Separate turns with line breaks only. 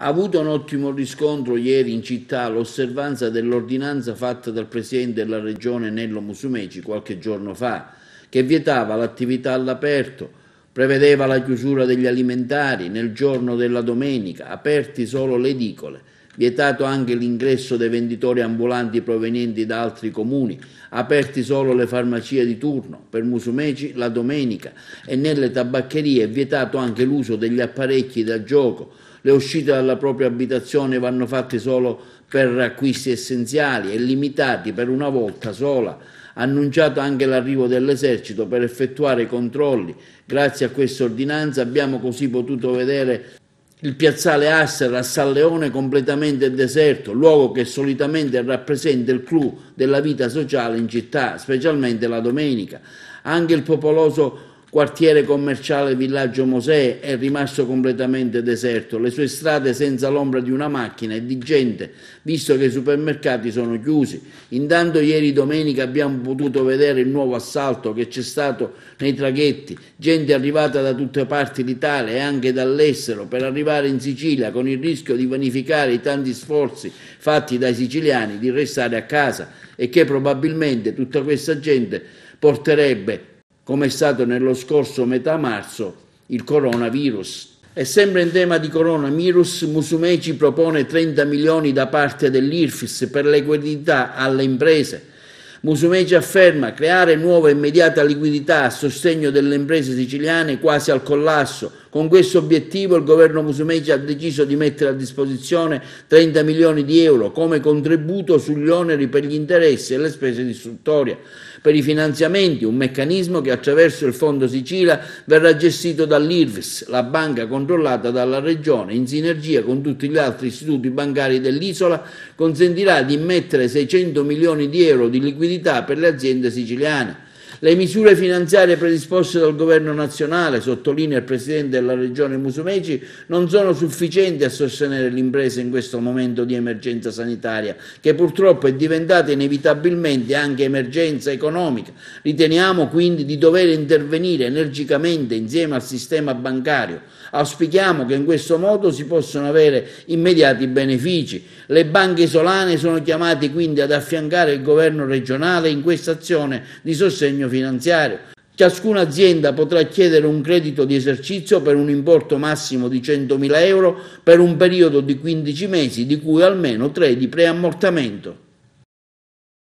Ha avuto un ottimo riscontro ieri in città l'osservanza dell'ordinanza fatta dal presidente della regione Nello Musumeci qualche giorno fa, che vietava l'attività all'aperto, prevedeva la chiusura degli alimentari nel giorno della domenica, aperti solo le edicole, vietato anche l'ingresso dei venditori ambulanti provenienti da altri comuni, aperti solo le farmacie di turno, per Musumeci la domenica e nelle tabaccherie vietato anche l'uso degli apparecchi da gioco le uscite dalla propria abitazione vanno fatte solo per acquisti essenziali e limitati per una volta sola. Annunciato anche l'arrivo dell'esercito per effettuare i controlli. Grazie a questa ordinanza abbiamo così potuto vedere il piazzale Asser a San Leone completamente deserto, luogo che solitamente rappresenta il clou della vita sociale in città, specialmente la domenica. Anche il popoloso quartiere commerciale Villaggio Mosè è rimasto completamente deserto, le sue strade senza l'ombra di una macchina e di gente, visto che i supermercati sono chiusi. Intanto ieri domenica abbiamo potuto vedere il nuovo assalto che c'è stato nei traghetti, gente arrivata da tutte parti d'Italia e anche dall'estero per arrivare in Sicilia con il rischio di vanificare i tanti sforzi fatti dai siciliani di restare a casa e che probabilmente tutta questa gente porterebbe come è stato nello scorso metà marzo il coronavirus. E sempre in tema di coronavirus, Musumeci propone 30 milioni da parte dell'IRFIS per le liquidità alle imprese. Musumeci afferma creare nuova e immediata liquidità a sostegno delle imprese siciliane quasi al collasso, con questo obiettivo il governo Musumeci ha deciso di mettere a disposizione 30 milioni di euro come contributo sugli oneri per gli interessi e le spese di istruttoria. Per i finanziamenti, un meccanismo che attraverso il Fondo Sicilia verrà gestito dall'IRVS, la banca controllata dalla Regione, in sinergia con tutti gli altri istituti bancari dell'isola, consentirà di immettere 600 milioni di euro di liquidità per le aziende siciliane. Le misure finanziarie predisposte dal governo nazionale, sottolinea il presidente della regione Musumeci, non sono sufficienti a sostenere l'impresa in questo momento di emergenza sanitaria, che purtroppo è diventata inevitabilmente anche emergenza economica. Riteniamo quindi di dover intervenire energicamente insieme al sistema bancario. Auspichiamo che in questo modo si possano avere immediati benefici. Le banche isolane sono chiamate quindi ad affiancare il governo regionale in questa azione di sostegno sostegno finanziario. Ciascuna azienda potrà chiedere un credito di esercizio per un importo massimo di 100.000 euro per un periodo di 15 mesi, di cui almeno 3 di preammortamento.